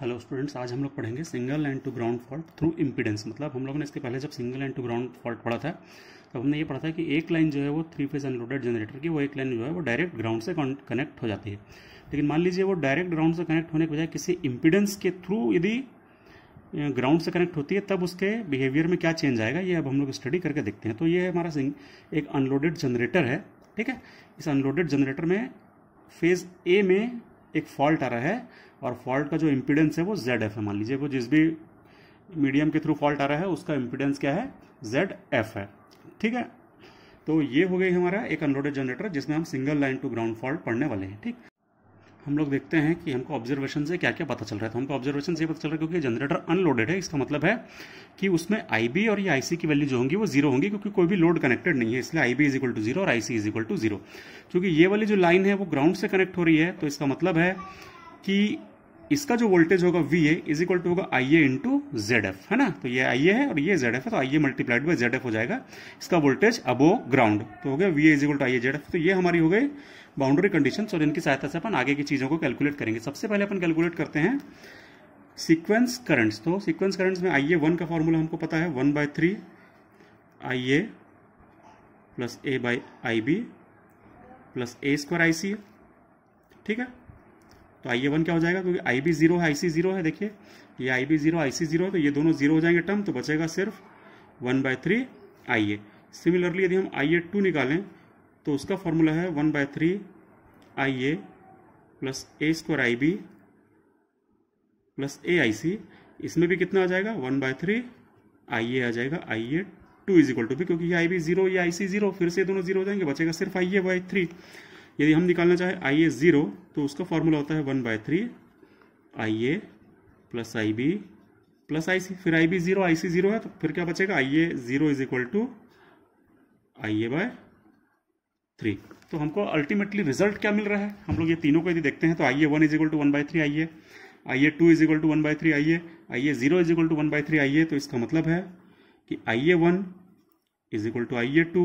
hello students आज हम लोग पढ़ेंगे single end to ground fault through impedance मतलब हम लोगों ने इसके पहले जब single end to ground fault पढ़ा था तो हमने ये पढ़ा था कि एक लाइन जो है वो थ्री फेज अनलोडेड जनरेटर की वो एक लाइन जो है वो डायरेक्ट ग्राउंड से कनेक्ट हो जाती है लेकिन मान लीजिए वो डायरेक्ट ग्राउंड से कनेक्ट होने के बजाय किसी इम्पीडेंस के थ्रू यदि ग्राउंड से कनेक्ट होती है तब उसके बिहेवियर में क्या चेंज आएगा ये अब हम लोग स्टडी करके देखते हैं तो ये हमारा एक अनलोडेड जनरेटर है ठीक है इस अनलोडेड जनरेटर में फेज़ ए में एक फॉल्ट आ रहा है और फॉल्ट का जो इम्पीडेंस है वो जेड एफ है मान लीजिए वो जिस भी मीडियम के थ्रू फॉल्ट आ रहा है उसका इम्पीडेंस क्या है जेड एफ है ठीक है तो ये हो गई हमारा एक अनलोडेड जनरेटर जिसमें हम single line to ground fault पढ़ने वाले हैं ठीक हम लोग देखते हैं कि हमको ऑब्जर्वेशन से क्या क्या पता चल रहा है तो हमको ऑब्जर्वेशन से पता चल रहा है क्योंकि जनरेटर अनलोडेड है इसका मतलब है कि उसमें आई और ये आई की वैल्यू जो होंगी वो जीरो होंगी क्योंकि कोई भी लोड कनेक्टेड नहीं है इसलिए I B is equal to zero और I C is equal to zero क्योंकि ये वाली जो लाइन है वो ग्राउंड से कनेक्ट हो रही है तो इसका मतलब है कि इसका जो वोल्टेज होगा V A is equal to होगा I A into Z F है ना तो ये आई ए है और ये जेड एफ है तो I A multiplied by Z F हो जाएगा इसका वोल्टेज अबो ग्राउंड तो हो गया V A is equal to I A Z F तो ये हमारी हो गई बाउंड्री कंडीशन और इनकी सहायता से अपन आगे की चीज़ों को कैलकुलेट करेंगे सबसे पहले अपन कैलकुलेट करते हैं सीक्वेंस करंट्स तो सीक्वेंस करंट्स में आई ए वन का फॉर्मूला हमको पता है one by three I A plus A by I B plus A square I C ठीक है तो आई ए वन क्या हो जाएगा क्योंकि आई बी जीरो है आई सी जीरो है देखिए ये I B zero I C zero है तो ये दोनों जीरो हो जाएंगे टर्म तो बचेगा सिर्फ one by three I A similarly यदि हम आई ए टू निकालें तो उसका फॉर्मूला है one by three I A plus A square I B plus A I C इसमें भी कितना आ जाएगा one by three I A आ जाएगा I A two is equal to भी क्योंकि ये आई बी जीरो या आई सी जीरो फिर से दोनों जीरो हो जाएंगे बचेगा सिर्फ आई ए बाई थ्री यदि हम निकालना चाहें आई ए जीरो तो उसका फॉर्मूला होता है one by three I A plus I B plus I C फिर I B zero I C zero है तो फिर क्या बचेगा I A zero is equal to I A by three तो हमको अल्टीमेटली रिजल्ट क्या मिल रहा है हम लोग ये तीनों को यदि देखते हैं तो I A one is equal to one by three I A I A two is equal to one by three I A I A zero is equal to one by three I A तो इसका मतलब है कि I A one is equal to I A two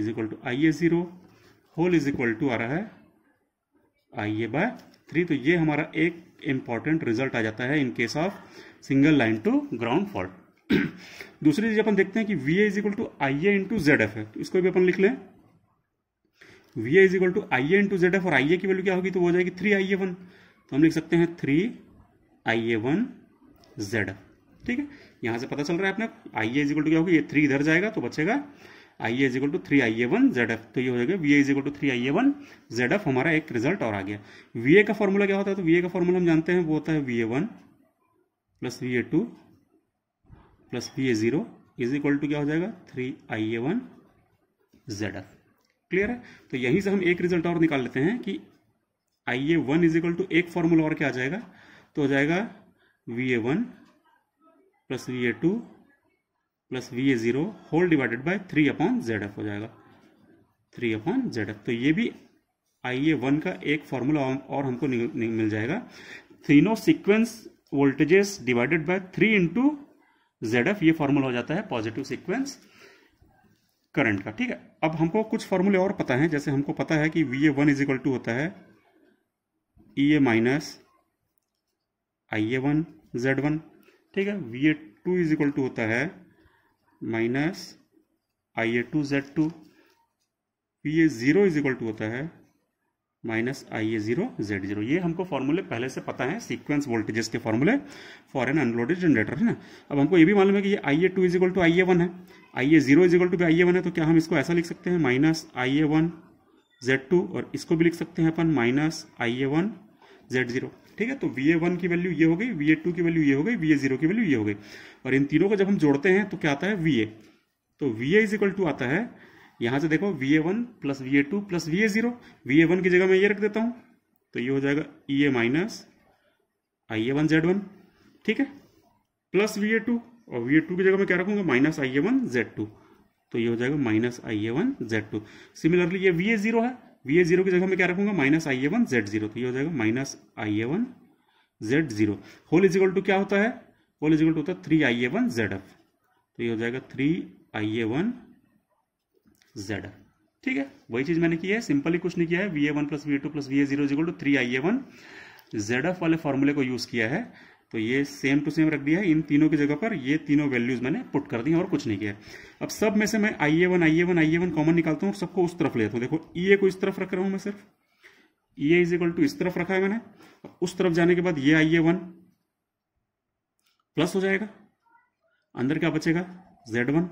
is equal to I A zero whole is equal to आ रहा है आइए bye three तो ये हमारा एक इंपॉर्टेंट रिजल्ट आ जाता है in case of single line to ground fault दूसरी चीज अपन देखते हैं कि V A is equal to I A into Z F है तो इसको भी अपन लिख लें V A is equal to I A into Z F और आई ए की वैल्यू क्या होगी तो वो हो जाएगी थ्री आई ए वन तो हम लिख सकते हैं three I A one Z F ठीक है यहाँ से पता चल रहा है अपने आई ए इजिकल टू क्या होगी ये थ्री इधर जाएगा तो बचेगा I A is equal to three I A one Z F तो ये हो जाएगा V A is equal to three I A one Z F हमारा एक रिजल्ट और आ गया वी ए का फॉर्मूला क्या होता है तो वी ए का फॉर्मूला हम जानते हैं वो होता है V A one plus V A two plus V A zero is equal to क्या हो जाएगा three I A one Z F clear है तो यहीं से हम एक रिजल्ट और निकाल लेते हैं कि I A one is equal to एक फॉर्मूला और क्या आ जाएगा तो हो जाएगा V A one plus V A two plus V A zero whole divided by three upon Z F हो जाएगा थ्री अपॉन जेड एफ तो ये भी आई ए वन का एक फॉर्मूला और हमको मिल जाएगा थ्रीनो sequence voltages divided by three into Z F ये फॉर्मूला हो जाता है पॉजिटिव सिक्वेंस करंट का ठीक है अब हमको कुछ फॉर्मूले और पता है जैसे हमको पता है कि V A one is equal to होता है E A minus I A one Z one ठीक है V A two is equal to होता है minus I A two Z two V A zero is equal to होता है minus I A zero Z zero ये हमको फॉर्मूले पहले से पता है सीक्वेंस वोल्टेजेस के फॉर्मूले फॉर एन अनलोडेड जनरेटर है ना अब हमको ये भी मालूम है कि ये I A two is equal to I A one है I A zero is equal to भी आई ए वन है तो क्या हम इसको ऐसा लिख सकते हैं minus I A one Z two और इसको भी लिख सकते हैं अपन minus I A one Z zero ठीक है तो वी ए वन की वैल्यू ये हो गई वी ए टू की वैल्यू ये हो गई वी ए जीरो की वैल्यू ये हो गई और इन तीनों को जब हम जोड़ते हैं तो क्या आता है वी ए तो V A is equal to आता है यहां से देखो V A one plus V A two plus V A zero V A one की जगह मैं ये रख देता हूं तो ये हो जाएगा E A minus I A one Z one ठीक है प्लस वी ए टू और वी ए टू की जगह मैं क्या रखूंगा minus I A one Z two तो ये हो जाएगा minus I A one Z two similarly ये वी ए जीरो है वी ए जीरो की जगह मैं क्या रखूंगा minus I A one Z zero तो ये हो जाएगा minus I A one Z zero whole is equal to क्या होता है होल इजिकल टू होता है three I A one Z F तो ये हो जाएगा three I A one Z ठीक है वही चीज मैंने की है सिंपली कुछ नहीं किया है V A one plus V A two plus V A zero is equal to three I A one Z F वाले फॉर्मूले को यूज किया है तो ये सेम टू सेम रख दिया है इन तीनों की जगह पर ये तीनों वैल्यूज मैंने पुट कर दी और कुछ नहीं किया अब सब में से मैं I A one I A one I A one common निकालता हूँ और सबको उस तरफ लेता हूँ देखो ई e ए को इस तरफ रख रहा हूँ मैं सिर्फ E A is equal to इस तरफ रखा है मैंने उस तरफ जाने के बाद ये आई ए वन प्लस हो जाएगा अंदर क्या बचेगा जेड वन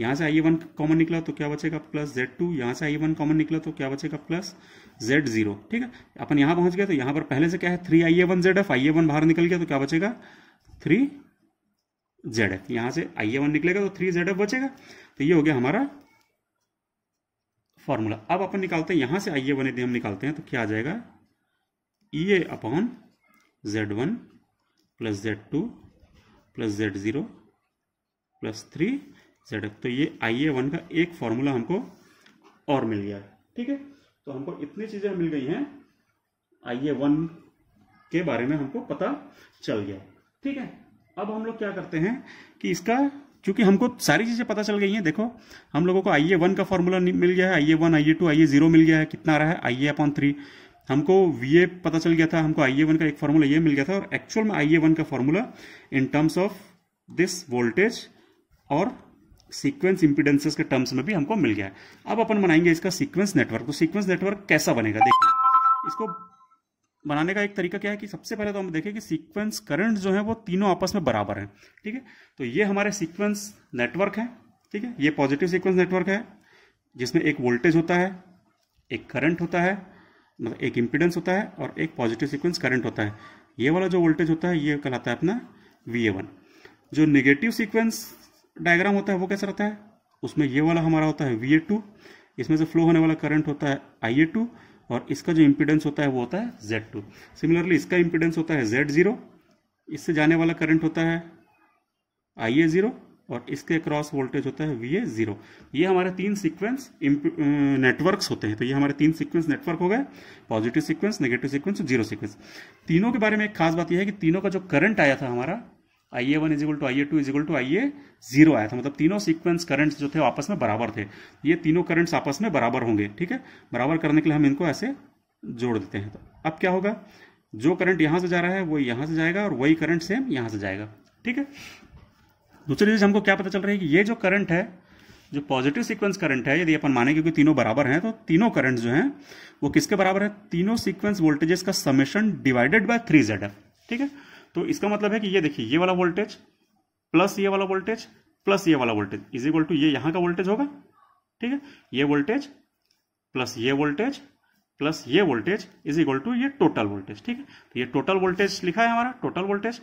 यहां से आई वन कॉमन निकला तो क्या बचेगा प्लस जेड टू यहां से आई वन कॉमन निकला तो क्या बचेगा प्लस जेड जीरो ठीक है अपन यहां पहुंच गए तो यहां पर पहले से क्या है three I A one Z F I A one बाहर निकल गया तो क्या बचेगा थ्री जेड एफ यहां से आई ए वन निकलेगा तो थ्री जेड एफ बचेगा तो ये हो गया हमारा फॉर्मूला अब अपन निकालते हैं यहां से आई ए वन यदि हम निकालते हैं तो क्या आ जाएगा E A upon Z one plus Z two plus Z zero plus three Z तो ये आई ए वन का एक फॉर्मूला हमको और मिल गया है ठीक है तो हमको इतनी चीज़ें मिल गई हैं आई ए वन के बारे में हमको पता चल गया ठीक है अब हम लोग क्या करते हैं कि इसका क्योंकि हमको सारी चीज़ें पता चल गई हैं देखो हम लोगों को आई ए वन का फॉर्मूला मिल गया है I A one I A two I A zero मिल गया है कितना आ रहा है आई ए अपॉन थ्री हमको वी ए पता चल गया था हमको आई ए वन का एक फॉर्मूला ये मिल गया था और एक्चुअल में आई ए वन का formula in terms of this voltage और सीक्वेंस इंपीडेंसेस के टर्म्स में भी हमको मिल गया है अब अपन बनाएंगे इसका सीक्वेंस नेटवर्क तो सीक्वेंस नेटवर्क कैसा बनेगा देखिए इसको बनाने का एक तरीका क्या है कि सबसे पहले तो हम देखें कि सीक्वेंस करंट जो है वो तीनों आपस में बराबर हैं ठीक है तो ये हमारे सीक्वेंस नेटवर्क है ठीक है ये पॉजिटिव सीक्वेंस नेटवर्क है जिसमें एक वोल्टेज होता है एक करंट होता है मतलब एक इम्पिडेंस होता है और एक पॉजिटिव सीक्वेंस करंट होता है ये वाला जो वोल्टेज होता है ये कहलाता है अपना वी ए वन जो निगेटिव सीक्वेंस डायग्राम होता है वो कैसा रहता है उसमें ये वाला हमारा होता है वी इसमें से फ्लो होने वाला करंट होता है आई और इसका जो इम्पिडेंस होता है वो होता है जेड सिमिलरली इसका इम्पिडेंस होता है जेड इससे जाने वाला करंट होता है आई ए जीरो और इसके क्रॉस वोल्टेज होता है वी ए जीरो ये हमारे तीन सीक्वेंस नेटवर्क्स होते हैं तो ये हमारे तीन सीक्वेंस नेटवर्क हो गए पॉजिटिव सीक्वेंस नेगेटिव सीक्वेंस और जीरो सीक्वेंस तीनों के बारे में एक खास बात यह है कि तीनों का जो करंट आया था हमारा I A one is equal to I A two is equal to I A zero आया था मतलब तीनों सीक्वेंस करंट्स जो थे आपस में बराबर थे ये तीनों करंट्स आपस में बराबर होंगे ठीक है बराबर करने के लिए हम इनको ऐसे जोड़ देते हैं तो अब क्या होगा जो करंट यहाँ से जा रहा है वो यहाँ से जाएगा और वही करंट सेम यहाँ से जाएगा ठीक है दूसरी चीज हमको क्या पता चल रहा है कि ये जो करंट है जो पॉजिटिव सीक्वेंस करंट है यदि अपन माने क्योंकि तीनों बराबर हैं तो तीनों करंट जो हैं वो किसके बराबर है तीनों सीक्वेंस वोल्टेजेस का summation divided by three Z F ठीक है तो इसका मतलब है कि ये देखिए ये वाला वोल्टेज प्लस ये वाला वोल्टेज प्लस ये वाला वोल्टेज इज इक्वल टू ये यहाँ का वोल्टेज होगा ठीक है ये वोल्टेज प्लस ये वोल्टेज प्लस ये वोल्टेज इज इक्वल टू ये टोटल वोल्टेज ठीक है तो ये टोटल वोल्टेज लिखा है हमारा टोटल वोल्टेज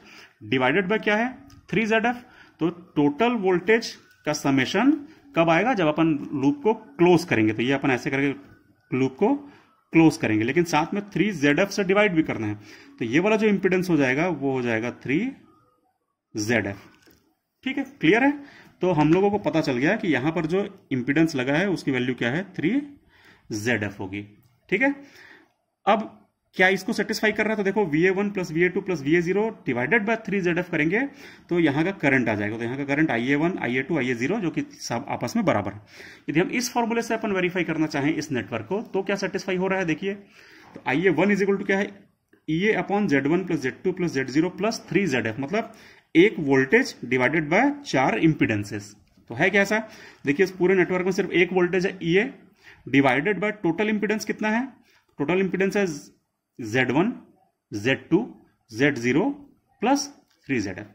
डिवाइडेड बाय क्या है थ्री जेड एफ तो टोटल वोल्टेज का समेशन कब आएगा जब अपन लूप को क्लोज करेंगे तो ये अपन ऐसे करके लूप को क्लोज करेंगे लेकिन साथ में थ्री जेड एफ से डिवाइड भी करना है तो ये वाला जो इंपिडेंस हो जाएगा वो हो जाएगा थ्री जेड एफ ठीक है क्लियर है तो हम लोगों को पता चल गया कि यहां पर जो इंपिडेंस लगा है उसकी वैल्यू क्या है थ्री जेड एफ होगी ठीक है अब क्या इसको सेटिस्फाई कर रहा है तो देखो V A one plus V A two plus V A zero divided by three Z F करेंगे तो यहाँ का करंट आ जाएगा तो यहाँ का current I A one I A two I A zero जो कि सब आपस में बराबर है यदि हम इस फॉर्मूले से अपन वेरीफाई करना चाहें इस नेटवर्क को तो क्या सेटिस्फाई हो रहा है देखिए तो I A one is equal to क्या है E A upon Z one plus Z two plus Z zero plus three Z F मतलब एक वोल्टेज डिवाइडेड बाय चार इंपिडेंसेस तो है क्या ऐसा देखिए इस पूरे नेटवर्क में सिर्फ एक वोल्टेज है E A divided by total impedance कितना है टोटल इंपिडेंस है Z one Z two Z zero plus three Z F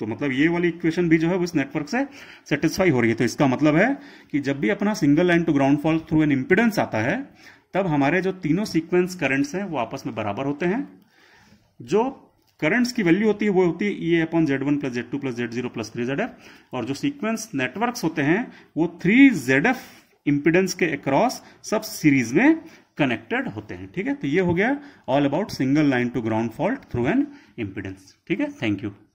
तो मतलब ये वाली इक्वेशन भी जो है उस नेटवर्क से सेटिस्फाई हो रही है तो इसका मतलब है कि जब भी अपना single line to ground fault through an impedance आता है तब हमारे जो तीनों सीक्वेंस करंट्स हैं वो आपस में बराबर होते हैं जो करंट्स की वैल्यू होती है वो होती है ये upon Z one plus Z two plus Z zero plus three Z F और जो सीक्वेंस नेटवर्क्स होते हैं वो थ्री जेड एफ इम्पिडेंस के अक्रॉस सब सीरीज में कनेक्टेड होते हैं ठीक है तो ये हो गया all about single line to ground fault through an impedance ठीक है थैंक यू